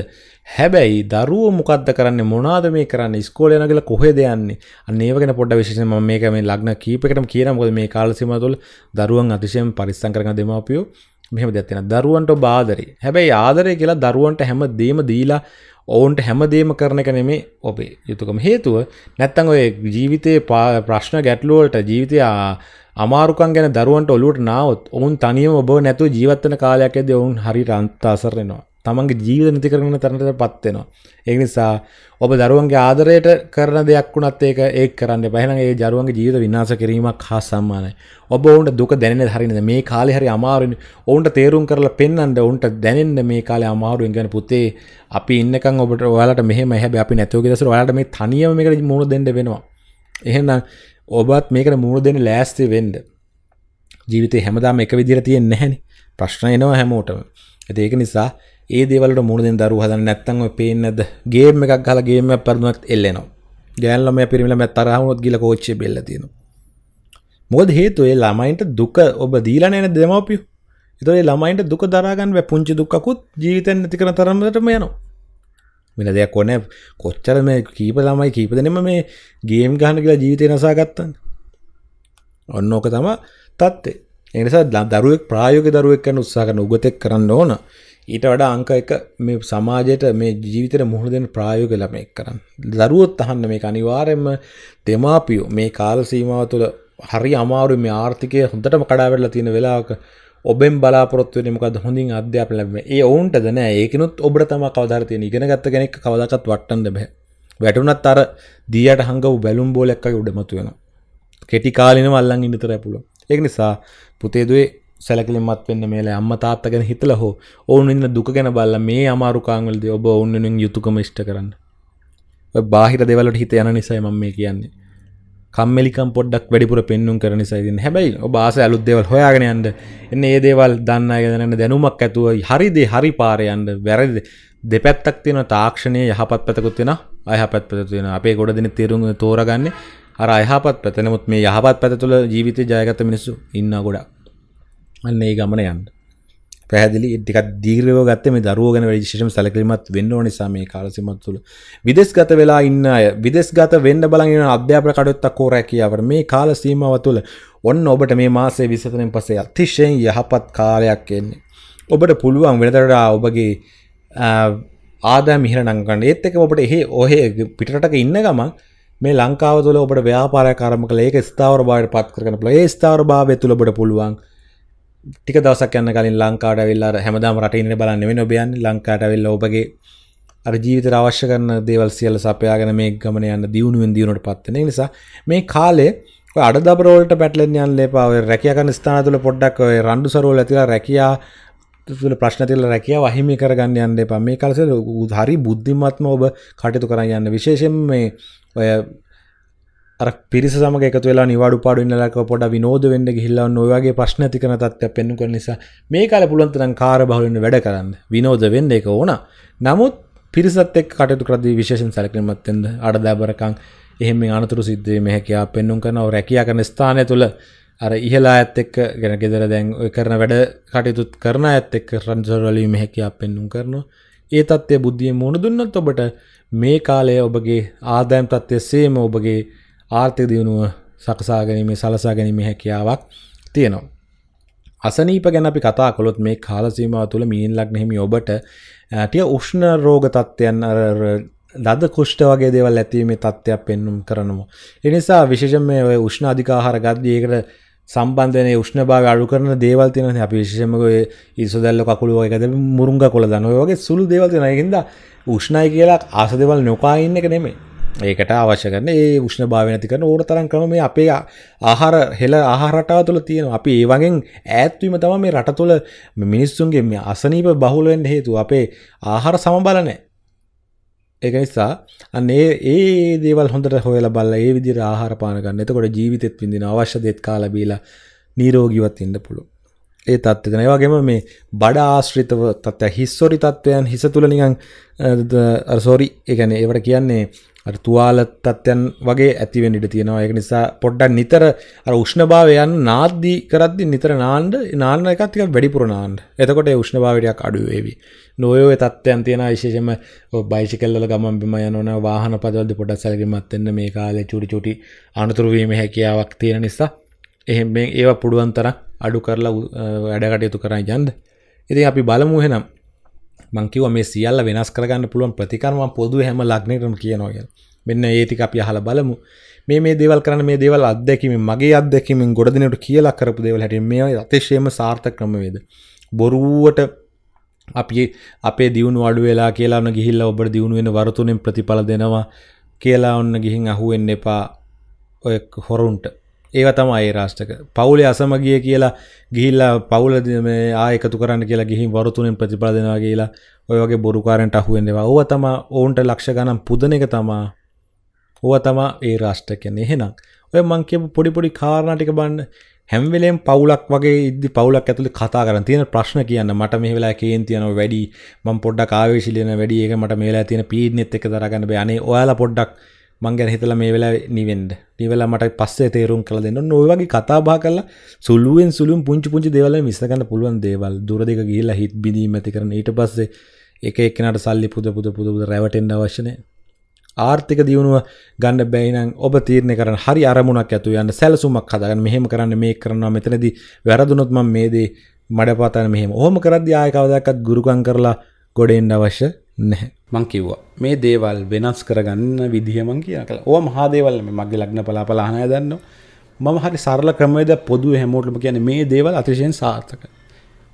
හැබැයි දරුව මොකක්ද කරන්න මොනාද මේ කරන්න ස්කෝලයන කියලා කොහෙද යන්නේ අන්නේවගෙන පොඩ විශේෂම මේක මේ ලග්න කීපකටම කියන මොකද මේ කාලසීමාව තුළ දරුවන් අතිශයෙන් පරිස්සම් කරන දෙමාපියෝ මෙහෙම දෙයක් තියෙනවා දරුවන්ට බාදරේ හැබැයි ආදරය කියලා දරුවන්ට හැමදේම දීලා ඔවුන්ට හැමදේම කරන එක නෙමේ ඔබේ යුතුකම හේතුව නැත්තම් ඔය ජීවිතයේ ප්‍රශ්න ගැටලු වලට ජීවිතය අමාරුකන් ගැන දරුවන්ට ඔලුට නාවත් ඔවුන් තනියම ඔබ නැතු ජීවත්තන කාලයක්ද ඔවුන් හරි රන්තාසරෙනවා තමන්ගේ ජීවිත නිති කරන තරනට පත්වෙනවා. ඒ නිසා ඔබ දරුවන්ගේ ආදරයට කරන දෙයක් වුණත් ඒක ඒ කරන්න බැහැන ඒ දරුවන්ගේ ජීවිත විනාස කිරීමක් හා සම්මානයි. ඔබ ඔවුන්ට දුක දැනෙන හරිනද මේ කාලේ හරි අමාරුවෙන් ඔවුන්ට තේරුම් කරලා පෙන්වන්න ඔවුන්ට දැනෙන්න මේ කාලේ අමාරුවෙන් ගැන පුතේ අපි ඉන්නකම් ඔබට ඔයාලට මෙහෙම හැබැයි අපි නැතුව කියලා ඔයාලට මේ තනියම මේකට මුහුණ දෙන්න වෙනවා. එහෙනම් ඔබත් මේකට මුණ දෙන්න ලෑස්ති වෙන්ඩ ජීවිතය හැමදාම එක විදිර තියෙන් නැහැනි ප්‍රශ්න එනවා හැමෝටම ඇති ඒක නිසා ඒ දේවලට මුණදෙන් දරු හදන්න නැත්තන් පේනද ගේම එකක් හල ගේම පරදුවත් එල්ලනවා ගෑල්ලම පිරිමිල මැ තරහුණොත් ගිල කෝච්චි බෙල්ල තියෙන මොද හේතු ඒ ළමයින්ට දුක ඔබ දීලන එන දෙමවපිය එතුේ ළමයින්ට දුක දරාගන්න පුංචි දුක්කුත් ජීවිතෙන් ඇතිකන තරමටම යනවා වෙන දෙයක් කොන කොච්චර මේ කීප ළමයි කීප දෙනෙම මේ ගේම් ගහන කියලා ජීවිතය නසා ගත්තන්න ඔන්න ඕක තම තත්ත්ේ එනිසා දරුවෙක් ප්‍රායෝග දරුවෙක් කන උත්සාහන උගතෙක් කරන්න ඕන ඊට වඩා අංක එක මේ සමාජයට මේ ජීවිතයට මුහුණ දෙන ප්‍රායෝග ළමෙක් කරන්න දරුවොත් අහන්න මේ අනිවාර්යෙන්ම දෙමාපියෝ මේ කාල සීමාව තුළ හරි අමාරු මේ ආර්ථිකය හොඳටම කඩාවැටලා තියෙන වෙලාවක ඔබෙන් බලාපොත්ව නිමකද හොඳින් අධ්‍යාප ලැබම ඒ ඔවුන්ටද නෑ ඒකනුත් ඔබට තම කවධරතය ඉගෙන ගත්ත කෙනෙක් කවදකත් වට්ටන්න බැ වැටුනත් අර දියට හඟව බැලුම් බෝලක්කයි උඩමතුවෙන කෙටි කාලින වල්ලන් ඉනිත රැපුල ඒක නිසා පුතේදේ සැලකලින්මත් වෙන්න මේල අම්ම තාත්ත ගැන හිතල හෝ ඔවුන් ඉන්න දුක ගැන බල්ල මේ අමාරුකාංගලද ඔබ ඔන්නනෙන් යුතුකම ෂ්ට කරන්න බාහිර දෙවලට හිත යන නිසා මම මේ කියන්නේ කම්මලිකම් පොඩ්ඩක් වැඩිපුර පෙන්නුම් කරන සයිතින් හැබයි බාස අලුත්දේවල් හොයාගෙනයන්ට එන්න ඒදේවල් දන්න ගැන දැනුමක් ඇතුව හරිදේ හරි පාරයන්ට වැරදි දෙපැත්තක් තියෙන තාක්ෂණය යහපත් පැතකුත් වෙන අයහපත් පැතියෙන අපේ ගොඩ දෙන තේරුම් තෝරගන්න අර අයහපත් පැතනමුත් මේ යහපත් පැත තුළ ජීවිත ජයගත මිනිස්සු ඉන්න ගොඩා අන්න ඒ ගමන යන්න පැහැදිලි ටිකක් දීර්ඝව ගත්තේ මේ දරුවෝ ගැන වැඩි විශේෂම සැලකිලිමත් වෙන්න ඕන නිසා මේ කාලසීමාව තුළ විදේශගත වෙලා ඉන්න අය විදේශගත වෙන්න බලන් ඉන්න අධ්‍යාපන කටයුත්තක් හෝ රැකියාවට මේ කාලසීමාව තුළ ඔන්න ඔබට මේ මාසයේ 23න් පස්සේ අතිශයින් යහපත් කාලයක් එන්නේ. ඔබට පුළුවන් වෙනතට ඔබගේ ආදායම් ඉහළනම් ගන්න. ඒත් එක්කම ඔබට එහි ඔහෙ පිටරටක ඉන්න ගමන් මේ ලංකාව තුළ ඔබට ව්‍යාපාරයක් ආරම්භ කළා. ඒක ස්ථාවර භාවයට පත් කරගන්න පුළුවන්. ඒ ස්ථාවර භාවය තුළ ඔබට පුළුවන් ටික දවසක් යන්න කලින් ලංකාට වෙල්ලා හැමදාම රටඉන්න බලන්න වෙන ඔබයන් ලංකාට වෙල්ල ඔබගේ අර ජීවිත අවශ්‍ය කරන දේවල් සියල සපයාගෙන මේ ගමන යන්න දියුණුවෙන් දියුණුට පත්වන නිසා මේ කාලේ අඩදබරෝලට පැටලෙන් යන් ලේපාව රැකියකන ස්ථාන තුළ පොඩ්ඩක් රන්ඩු සරෝල ඇතිලා රැකයා තුළ ප්‍රශ්න තිල රැකිය වහිමි කරගන්න යන්න එපා මේ කලස හරි බුද්ධිමත්ම ඔබ කටයුතු කරන්න යන්න විශේෂෙන් මේ ඔය අර පිරිස සමග එකතු වෙලා නිවාඩු පාඩු ඉන්නලක පොඩ විනෝද වෙන්න ගිහිල්ලා නොවගේ ප්‍රශ්න ඇති කරන තත්ත්වයක් පෙන්වු කරන නිසා මේ කාලේ පුළුවන් තරම් කාර්යබහුල වෙන්න වැඩ කරන්න විනෝද වෙන්න ඒක ඕන. නමුත් පිරිසත් එක්ක කටයුතු කරද්දී විශේෂයෙන් සැලකිලිමත් වෙන්න අඩදාබරකම් එහෙම මේ අනතුරු සිද්ධ වීම හැකියාව පෙන්වු කරනව රැකියා කරන ස්ථානය තුළ අර ඉහලා ඇත් එක්ක ගැන ගෙදර දැන් කරන වැඩ කටයුතුත් කරන ඇත් එක්ක රන්සරවලීම හැකියාව පෙන්වු කරනවා ඒ තත්ත්වය බුද්ධිය මුණ දුන්නත් ඔබට මේ කාලය ඔබගේ ආදායම් තත්ත්වය සේම ඔබගේ ආර්ථික දියුණුව සකසා ගැනීම සලසා ගැනීම හැකියාවක් තියෙනවා. අසනීප ගැන අපි කතා කොළොත් මේ කාලසීමාව තුළ මීන්ලක් නෙහිමි ඔබට ටිය උෂ්ණ රෝග තත්ත්වයන් ලද කෘෂ්ට වගේ දේවල් ඇතිවීමේ තත්ත්වයක් පෙන්නුම් කරනවා. එනිසා විශේෂම මේ ඔය උෂ්ණ අධිකාහාර ගද්දී ඒකට සම්බන්ධන උෂ්ණභාව අඩු කරන දේවල් තියන අපි විශෂමක ඉසුදල්ල කකුළු එකද මුරුංග කොළ දනව වගේ සුළු දේවල් තියන හිද උෂ්ණයි කියලා ආස දෙවල් නොකාඉන්න එක නෙමේ ඒකට අවශ්‍ය කරන ඒ උෂ්ණ භාවනති කරන ඕන තරන් ක්‍රම මේ අපේ ආහාර හෙළ ආහාරටාව තුළ තියෙන අපි ඒ වගෙන් ඇත්වීම තම මේ රට තුළ මිනිස්සුන්ගේ මේ අසනීප බහුලෙන් හේතු අපේ ආහාර සමබලනෑ ඒක නිසා අන්නේ ඒ දේවල් හොඳට හොයලා බලලා ඒ විදිහට ආහාර පාන ගන්න. එතකොට ජීවිතෙත් විඳින අවශ්‍ය දේත් කාලා බීලා නිරෝගීවත් ඉන්න පුළුවන්. ඒ තත්ත්වය තමයි. ඒ වගේම මේ බඩ ආශ්‍රිතව තත්ත්වය හිස්සොරි තත්ත්වයන් හිස තුල නිකන් අර සෝරි ඒ කියන්නේ ඒවට කියන්නේ තුවාල තත්ත්යන් වගේ ඇතිවෙන් ඉට තියෙනවා එක නිසා පොඩ්ඩක් නිතර උෂ්ණභාවයන් නාද්දී කරද්දි නිතර නාන්ඩ නාන්න එකතික වැඩිපුර නාන්ඩ එතකොට උෂ්ණභාවටයක් අඩුවේවි නොයෝ තත්ත්යන් තියෙන විශේෂම බයිසි කල්ල ගමන් බිම යනන වාහන පදවල්ද පොඩක් සැලකිමත් එන්න මේ කාලේ චුටි චුටි අනතුරුවීම හැකියාවක් තියෙන නිසා එහෙම ඒවා පුඩුවන්තර අඩු කරලා වැඩකටයුතු කරයි යන්ද ඉතින් අපි බලමුහෙනම් මංකිව මේ සියල්ල වෙනස් කරගන්න පුළුවන් ප්‍රතිකරම පොදු හැම ලක්නටම කියනෝය මෙන්න ඒතික අපි අහල බලමු මේ මේ දෙවල් කරන මේ දෙවල් අදැකිම මගේ අදැකිමින් ගොඩදිනට කියලා කරපු දෙවල් හැට මේ අතිශයම සාර්ථ ක්‍රමවේද බොරුවට අපි අපේ දියුණු අඩු වෙලා කියලාන ගිහිල්ල ඔබ දියුණුවෙන වරතුනෙන් ප්‍රතිඵල දෙනවා කියලා ඔන්න ගිහින් අහුවෙන්න එපා ඔය හොරුන්ට ඒව තමයි රාෂ්ටක පවුලේ අසමගිය කියලා ගිහිල්ලා පවුල ආයකතු කරන්න කියලා ගිහි වරතුනෙන් ප්‍රතිඵල දෙනවා කියලා ඔය වගේ බොරුකාරන්ට අහුවෙන්නවා ඕව තමා ඔවුන්ට ලක්ෂ ගණන් පුදන එක තමා ඕව තමා ඒ රාෂ්ටකයන් එහෙනම් ඔය මංකේ පොඩි පොඩි කාරණටික බන්න හැම්වෙලෙන් පවුලක් වගේ ඉදදි පවුලක් ඇතුළි කතා කර තියෙන ප්‍රශ්න කියන්න මට මේ වෙලා කේන් තියන වැඩි මං පොඩ්ඩක් ආවේශිලියන වැඩියක මට මේලා තියෙන පීඩනෙත් එක දරගන්න බයනේ ඔයාලා පොඩ්ඩක් මංගැන හිතල මේ වෙලා නිවෙන්ඩ නිවල මට පස්සේ තේරුම් කළ දෙන්න නොවගේ කතාබා කල සුළුවෙන් සුළුම් පුංචි පුංචි දෙවල මිස්සකන්න පුළුවන් දේවල් දුරදක ගිල්ලා හිත් බිදීම ඇති කරන ඊට පස්සේ එක එක්නට සල්ලි පුද පුද පුද පුද රැවටෙන්ඩ අවශ්‍යනය ආර්ථික දියුණුව ගණඩ බැයිනම් ඔබ තීරණය කරන හරි අරමුණක් ඇතු යන්න සැලසුමක් හදගන්න මෙහෙම කරන්න මේ කරනවා මෙතනදී වැරදුනොත්ම මේදේ මඩ පාතන මෙහෙම ඕහම කරද ආයකවදකත් ගුරුකන් කරලා ගොඩෙන්ඩ අවශ්‍ය නැහැ මං කිව්වා මේ දේවල් වෙනස් කරගන්න විදිහමං කියන කළ ඕ මහාදේවල් මගේ ලග්න පලාපලාහනය දන්න මම හරි සරල ක්‍රමේද පොදු හැමෝටම කියන මේ දේවල් අතිශයෙන් සාර්ථක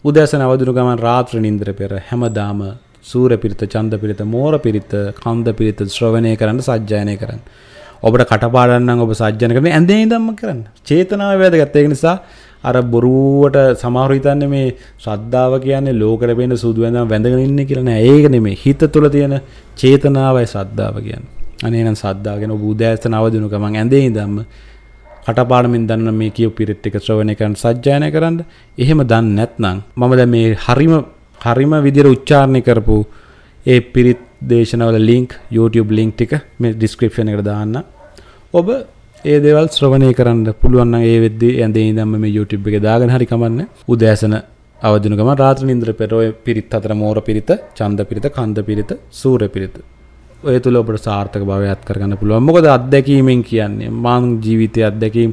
උදැස නවදුරු ගමන් රාත්‍ර නින්ද්‍ර පෙර හැමදාම සූර පිරිත චන්ද පිරිත මෝර පිරිත කන්ද පිරිත ශ්‍රවණය කරන්න සජ්ජායනය කරන්න ඔබට කටපාඩන්න ඔබ සජ්ජන කරන ඇඳේ දම්ම කරන්න චේතනාව වැදගත්තයක නිසා අර බොරුවට සමහරු හිතන්නේ මේ ශ්‍රද්ධාව කියන්නේ ලෝකෙට පේන සුදු වෙනදා වැඳගෙන ඉන්නේ කියලා නෑ. ඒක නෙමෙයි. හිත තුළ තියෙන චේතනාවයි ශ්‍රද්ධාව කියන්නේ. අනේ නම් ශ්‍රද්ධාව කියන ඔබ උදෑසන අවදිනු ගමන් ඇඳේ ඉඳන්ම කටපාඩමින් දන්න මේ කියෝ පිරිත් එක ශ්‍රවණය කරන් සජ්ජායනය කරන්න. එහෙම දන්නේ නැත්නම් මම දැන් මේ හරිම හරිම විදිහට උච්චාරණය කරපු ඒ පිරිත් දේශනවල ලින්ක් YouTube ලින්ක් ටික මේ ඩිස්ක්‍රිප්ෂන් එකට දාන්න. ඔබ ඒ දේවල් ශ්‍රවණය කරන්න පුළුවන් නම් ඒ වෙද්දී ඇඳේ ඉඳන්ම මේ YouTube එකේ දාගෙන හරි කමන්න උදෑසන අවදින ගමන් රාත්‍රී නින්දර පෙර ඔය පිරිත් අතර මෝර පිරිත, ඡන්ද පිරිත, කන්ද පිරිත, සූර්ය පිරිත. ඔය තුල ඔබට සාර්ථක භාවයක් කරගන්න පුළුවන්. මොකද අත්දැකීමෙන් කියන්නේ මං ජීවිතයේ අත්දැකීම්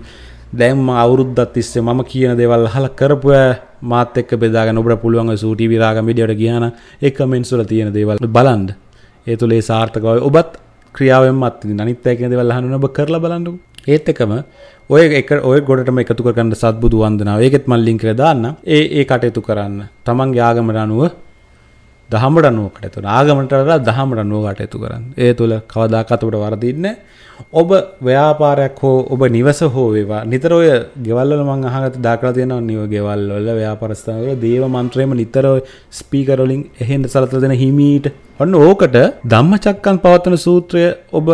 දැන් මම අවුරුද්දක් තිස්සේ මම කියන දේවල් අහලා කරපු මාත් එක්ක බෙදාගෙන ඔබට පුළුවන් ඔය සූටි විරාගම් වීඩියෝට ගියා නම් ඒ කමෙන්ට්ස් වල තියෙන දේවල් බලන්න. ඒ තුල ඒ සාර්ථකභාවය ඔබත් ක්‍රියාවෙන්ම අත්විඳින්න. අනිත් අය කියන දේවල් අහන්න ඔබ කරලා බලන්නකෝ. ඒත්තකම ඔය එක ඔය ගොඩටම එකතු කරන්න සත්බුදු වන්දනාව ඒකෙත් මල්ලිින් කර දාන්න ඒ ඒ කටයුතු කරන්න තමන්ගේ ආගමට අනුව දහමට අනුවකට තුන ආගමටලා දහමට අනුව කටයුතු කරන්න ඒ තුළ කවදාකතකට වරදින්න ඔබ ව්‍යාපාරයක් හෝ ඔබ නිවස හෝ වේවා නිතර ඔය ගෙවල්ල මං අහගත දාකලා තියෙනවා නිව ගෙවල්වල ව්‍යාපාරස්ථානවල දේව මන්ත්‍රයම නිතර ස්පීකරවලින් එහෙන්ට සලතර දෙන හිමීට ඔන්න ඕකට ධම්මචක්කන් පවත්වන සූත්‍රය ඔබ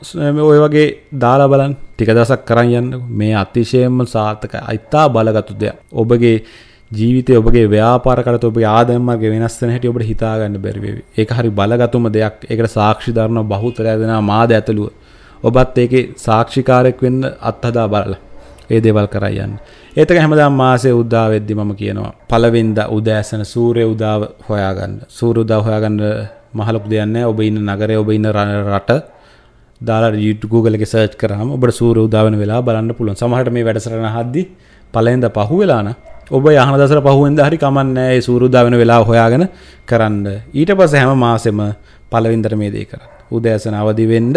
ඔය වගේ දාලා බලන් ටික දසක් කරන්න යන්න මේ අතිශයෙන්ම සාර්ථක අයිතා බලගතු දෙයක් ඔබගේ ජීවිතය ඔබගේ ව්‍යාපාරකට ඔබ ආදම්මගේ වෙනස්සන හැට ඔබට හිතාගන්න බැරිවේවි ඒක හරි බලගතුම දෙයක් ඒකට සාක්ෂි ධරණ බහුතරය දෙෙන මාද ඇතළුව ඔබත් ඒක සාක්ෂිකාරෙක් වෙන්න අත්හදා බලල ඒ දේවල් කරයන්න ඒතක හැමදාම් මාසේ උද්දා වෙද්දි මම කියනවා පලවෙන්ද උදෑසන සූරය උදාව හොයාගන්න සූරුදා හොයාගන්න මහලොක් දෙයන්න ඔබ ඉන්න නගරය ඔබ ඉන්න රට දාලා යුට Google එක සර්ච් කරහම ඔබට සූර උදාවන වෙලා බලන්න පුළුවන් සමහට මේ වැඩසරන හද්දි පලෙන්ද පහු වෙලාන ඔබ යහන දසර පහුවෙන්ද හරි කමන්න ඒ සූරුදාවෙන වෙලා හොයාගෙන කරන්න ඊට පස හැම මාසෙම පලවින්දර මේ දේ කර උදෑසන අවදිවෙන්ඩ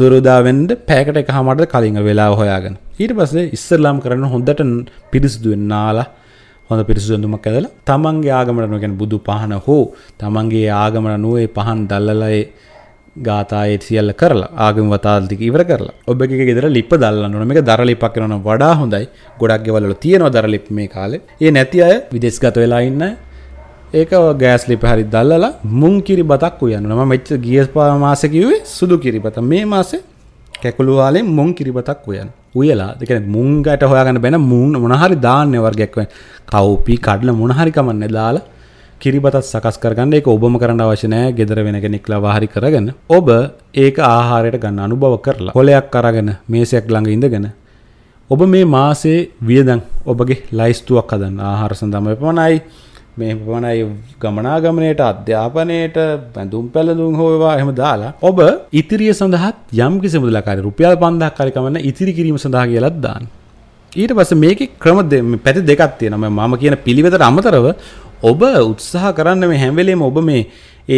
සුරුදාවෙන්ඩ පෑකට එක හමට කලින් වෙලා හොයාගෙන ඊට පස්සේ ඉස්සරලාම් කරන්න හොඳට පිරිසිදුවෙන් නාලා හොඳ පිරිසිදුඳුමක් ඇදලා තමන්ගේ ආගමට නොගැන බුදු පහන හෝ තමන්ගේ ආගමට නුවේ පහන් දල්ලලයේ ගාතායත් සියල්ල කරලා ආගම වතාල්තික ඉවර කරලා ඔබ එක ගෙදර ලිප දල්ලන්නන මේ දරලිපක් නොන වඩා හොඳයි ගොඩක් ගෙවල්ල තියෙනවා දරලිප් මේ කාලේ ඒ නැති අය විදෙස්ගත වෙලා ඉන්න ඒක ගෑස්ලි පහරි දල්ලලා මුං කිරි බතක් උයන්න නම මෙච්ච ගියස් පාමාසකිවේ සුදු කිරිපත මේ මාසේ කැකුළුවාලේ මුං කිරිපතක් උයන් උයලා දෙක මුංගට හොයාගන්න බැන මුන් මොනහරි දාන්න වර්ගයක්වෙන් කව්පි කඩල මොනහරිකමන්න දාලා කිරිබතත් සකස් කරගන්න ඒක ඔබම කරන්න අවශ්‍යනෑ ගෙදර වෙන කෙනෙක්ලා වාහරි කරගන්න ඔබ ඒක ආහාරයට ගන්න අනුභව කරලා හොලයක් අරගෙන මේසයක් ළඟ ඉඳගෙන ඔබ මේ මාසේ වියදන් ඔබගේ ලයිස්තුවක් හදන්න ආහාර සඳම පමණයි මේ පමණයි ගමනාගමනයට අධ්‍යාපනයට බැඳුම් පැළඳුම් හෝවා එහම දාලා ඔබ ඉතිරිය සඳහත් යම් කිසි මුදලකාරි රුපියල් පන්දහක් හරි කමන්න ඉතිරි කිරීම සඳහා කියලත් දාන්න ඊට පස්ස මේක ක්‍රම පැති දෙකක් තියෙනම මම කියන පිළිවෙතට අමතරව ඔබ උත්සාහ කරන්න මේ හැම්වෙලේම ඔබ මේ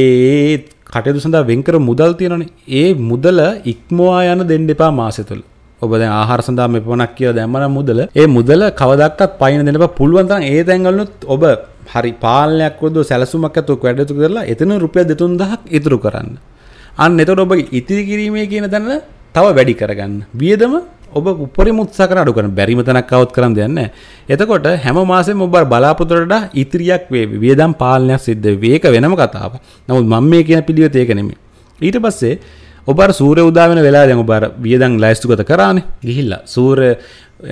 ඒ කටයුතු සඳහා වෙන්කර මුදල් තියෙනනේ ඒ මුදල ඉක්මවා යන දෙන්න එපා මාසෙ තුළ ඔබ දැන් ආහාර සඳහා මෙපමණක් කියලා දැම්මනම් මුදල ඒ මුදල කවදාවත් පයින් දෙන්න එපා පුළුවන් තරම් ඒ තැන්වලුත් ඔබ හරි පාලනයක් වදෝ සැලසුමක් ඇතුව වැඩතු කරලා එතන රුපියල් 2000ක් ඉතුරු කරන්න අන්න එතකොට ඔබගේ ඉතිරි කිරීමේ කියන තැන තව වැඩි කරගන්න වියදම ඔබ උපරි මුත්සා කර අඩු කරන බැරිම තැනක් අවුත් කරන්න දෙන්න. එතකොට හැම මාසෙම ඔබ බලාපොරොත්තුවට ඉතිරියක් වේවි. වියදම් පාලනයක් සිද්ධ වේක වෙනම කතාවක්. නමුත් මම මේ කියන පිළිවෙත ඒක නෙමෙයි. ඊට පස්සේ ඔබ අර සූර්ය උදා වෙන වෙලාව දැන් ඔබ අර වියදම් ලැයිස්තුගත කරානේ. ගිහිල්ලා සූර්ය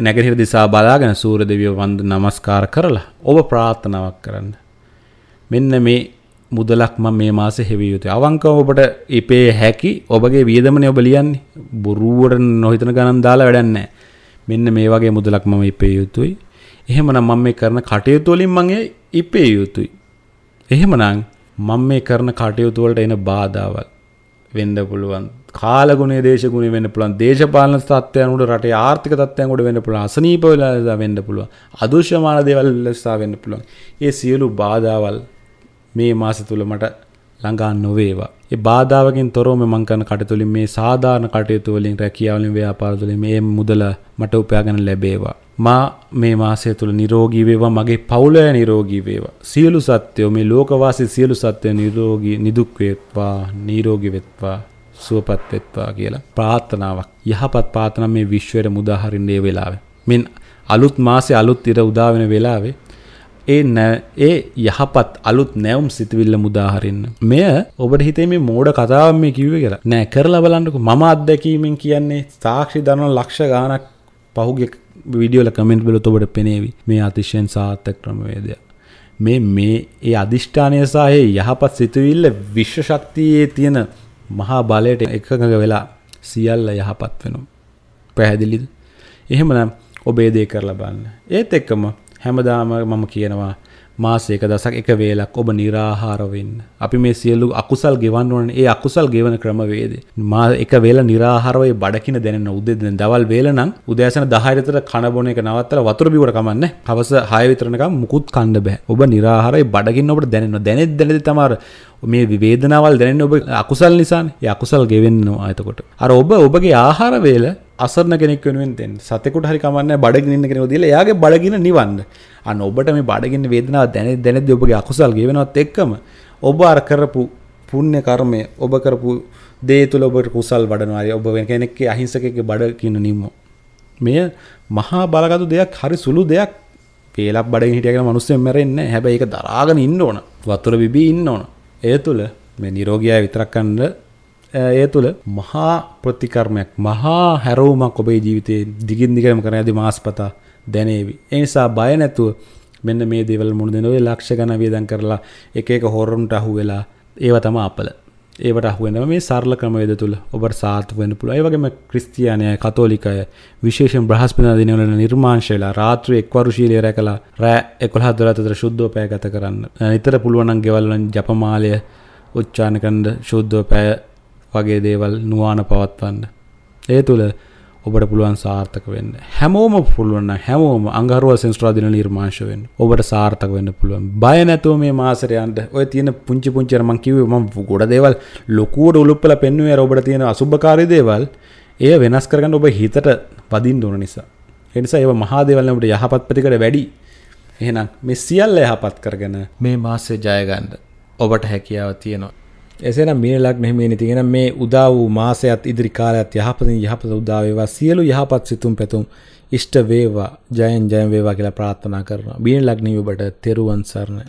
නැගෙනහිර දිසා බලාගෙන සූර්ය දෙවියන් වන්ද නමස්කාර කරලා ඔබ ප්‍රාර්ථනාවක් කරන්න. මෙන්න මේ මුදලක් මම මේ මාසේ හෙවිය යුතුයි. අවංකව ඔබට ඉපේ හැකි ඔබගේ වියදමනේ ඔබ ලියන්නේ. බොරුවට නොහිතන ගණන් දාලා වැඩක් නැහැ. මෙන්න මේ වගේ මුදලක් මම ඉපේ යුතුයි. එහෙමනම් මම මේ කරන කටයුතු වලින් මම ඉපේ යුතුයි. එහෙමනම් මම මේ කරන කටයුතු වලට එන බාධාවල් වෙන්න පුළුවන්. කාලගුණේ දේශගුණේ වෙන්න පුළුවන්. දේශපාලන තත්ත්වයන් උඩ රටේ ආර්ථික තත්ත්වයන් උඩ වෙන්න පුළුවන්. අසනීප වෙලා වෙන්න පුළුවන්. අදෘශ්‍යමාන දේවල් නිසා වෙන්න පුළුවන්. මේ සියලු බාධාවල් මේ මාස තුළ මට ළඟා නොවේවා. ඒ බාධාවකින් තොරව මම කරන කටයුතුලින් මේ සාධාරණ කටයුතු වලින් රැකියාවලින් ව්‍යාපාර තුලින් මේ මුදල මට උපයාගෙන ලැබේවා. මා මේ මාසය තුළ නිරෝගී වේවා මගේ පවුලය නිරෝගී වේවා සියලු සත්‍යෝ මේ ලෝකවාසී සියලු සත්‍යය නිරෝගී නිදුක් වේවා නිරෝගී වෙත්වා සුවපත් වෙත්වා කියලා ප්‍රාර්ථනාවක් යහපත් ප්‍රාර්ථනා මේ විශ්වයට මුදාහරින්න ඒ වෙලාවේ මින් අලුත් මාසේ අලුත් ඉර උදා වෙන වෙලාවේ ඒ ඒ යහපත් අලුත් නැවුම් සිතවිල්ල මුදාහරන්න. මෙය ඔබට හිතේ මේ මෝඩ කතාව මේ කිව්ව කියලා නෑ කරලා බලන්නකු මම අත්දැකීමෙන් කියන්නේ සාක්ෂි දනන ලක්ෂ ගානක් පහුගේ විඩියෝල කමෙන්ට් බලොත ඔබට පෙනේවි මේ අතිශයෙන් සාර්ථක ක්‍රමවේදයක්. මේ මේ ඒ අධිෂ්ඨානය සහ ඒ යහපත් සිතුවිල්ල විශ්ව ශක්තියේ තියෙන මහා බලයට එකඟ වෙලා සියල්ල යහපත් වෙනවා. පැහැදිලිද? එහෙමනම් ඔබේ දේ කරලා බලන්න. ඒත් එක්කම හැමදාම මම කියනවා මාසයක දසක් එක වේලක් ඔබ නිරාහාරවෙන්න. අපි මේ සියලු අකුසල් ගෙවන් ඕන ඒ අකුසල් ගෙවන ක්‍රමවේද. මා එක වේල නිරාහාරවයි බඩකින දැනෙන උදෙදෙන දවල් වේල නම් උදෑසන 10 විතර කන බොන එක නවත්තලා වතුර බිවර කමන්නේ. හවස 6 විතරනකම් මුකුත් කන්න බෑ. ඔබ නිරාහාරයි බඩකින් ඔබට දැනෙනවා. දැනෙද්ද දැනෙද්ද තමයි මේ වේදනාවල් දැනෙන ඔබ අකුසල් නිසානේ. ඒ අකුසල් ගෙවෙන්නවා එතකොට. අර ඔබ ඔබගේ ආහාර වේල අසරන කෙනෙක් වෙනුවෙන් දෙන්න සතෙකුට හරි කමන්න බඩගින්න කෙනෙකු දීලා එයාගේ බඩගින්න නිවන්න අන්න ඔබට මේ බඩගින්න වේදනාව දැනෙ දැනෙද්දී ඔබගේ අකුසල් ගෙවෙනවත් එක්කම ඔබ අර කරපු පුණ්‍ය කර්මය ඔබ කරපු දේ තුළ ඔබට කුසල් වඩනවා ඔබ වෙන කෙනෙක්ගේ අහිංසකෙක්ගේ බඩගින්න නිම්ම මෙය මහා බලගතු දෙයක් හරි සුළු දෙයක් පේලක් බඩගින් හිටියගෙන මිනිස්සුන් මැරෙන්නේ නැහැ හැබැයි ඒක දරාගෙන ඉන්න ඕන වතුර බිබී ඉන්න ඕන ඒ තුළ මේ නිරෝගියා විතරක් ගන්න ඒ තුළ මහා ප්‍රතිකර්මයක් මහා හැරවුමක් ඔබේ ජීවිතයේ දිගින් දිගටම කරන ඇති මාස්පතා දැනේවි. ඒ නිසා බය නැතුව මෙන්න මේ දේවල් මුණ දෙන ඔය ලක්ෂ ගණන් වියදම් කරලා එක එක හොරන්ට අහු වෙලා ඒව තමයි අපල. ඒවට අහුවෙනම මේ සරල ක්‍රමවේද තුළ ඔබට සාර්ථක වෙන්න පුළුවන්. ඒ වගේම ක්‍රිස්තියානිය, කතෝලිකය, විශේෂයෙන් බ්‍රහස්පතින්දා දිනවල නිර්මාංශයලා රාත්‍රියේ එක්වරුශීලී රැකලා රෑ 11 12 අතර ශුද්ධෝපය ගත කරන්න. නිතර පුළුවන් නම් ගෙවල් වලින් ජපමාලය උච්චාරණ කරන ශුද්ධෝපය වගේ දේවල් නුවාන පවත්වන්න. ඒ තුළ ඔබට පුළුවන් සාර්ථක වෙන්න හැමෝම පුළුවන්න හැමෝම අංගරුව සෙන්ස්ට්‍රාදින නිර්මාශවෙන් ඔබට සාර්ථක වෙන්න පුළුවන් බය නැතුව මේ මාසරයන්ට ඔය තියෙන පුංචි පුංචරම කිව ම ගොඩ දේවල් ලොකුවට උළුපල පෙන්නුවේ ඔබට තියෙන අසුභකාරි දේවල් එය වෙනස් කරගන්න ඔබ හිතට පදින් දුන නිසා එනිසා ඒ මහාදේවල්ලට යහපත් ප්‍රතිකට වැඩි එහෙනම් මෙ සියල්ල යහපත් කරගෙන මේ මාසේ ජයගන්ඩ ඔබට හැකියාව තියෙනවා එසේනම් මිනලක් මෙහෙම එන තිගෙන මේ උදා වූ මාසයත් ඉදිරි කාලයත් යහපතින් යහපත උදා වේවා සියලු යහපත් සිතුම් පැතුම් ඉෂ්ට වේවා ජයෙන් ජයම් වේවා කියලා ප්‍රාර්ථනා කරනවා. බිනලක් නිවබට තෙරුවන් සරණයි.